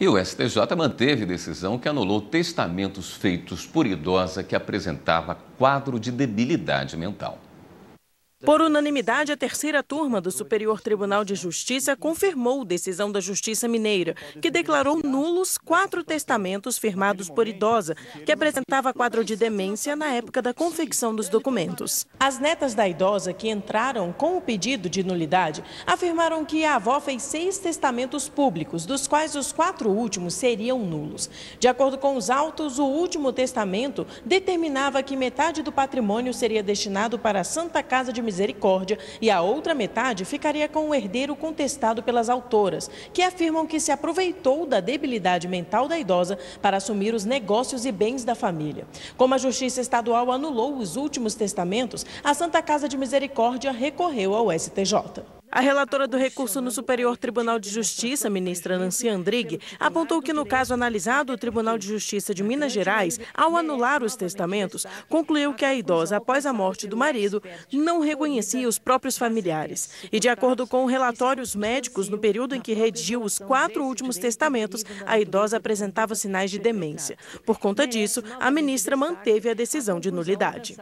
E o STJ manteve decisão que anulou testamentos feitos por idosa que apresentava quadro de debilidade mental. Por unanimidade, a terceira turma do Superior Tribunal de Justiça confirmou decisão da Justiça Mineira, que declarou nulos quatro testamentos firmados por idosa, que apresentava quadro de demência na época da confecção dos documentos. As netas da idosa que entraram com o pedido de nulidade afirmaram que a avó fez seis testamentos públicos, dos quais os quatro últimos seriam nulos. De acordo com os autos, o último testamento determinava que metade do patrimônio seria destinado para a Santa Casa de misericórdia e a outra metade ficaria com o herdeiro contestado pelas autoras, que afirmam que se aproveitou da debilidade mental da idosa para assumir os negócios e bens da família. Como a Justiça Estadual anulou os últimos testamentos, a Santa Casa de Misericórdia recorreu ao STJ. A relatora do recurso no Superior Tribunal de Justiça, ministra Nancy Andrighi, apontou que no caso analisado, o Tribunal de Justiça de Minas Gerais, ao anular os testamentos, concluiu que a idosa, após a morte do marido, não reconhecia os próprios familiares. E de acordo com relatórios médicos, no período em que redigiu os quatro últimos testamentos, a idosa apresentava sinais de demência. Por conta disso, a ministra manteve a decisão de nulidade.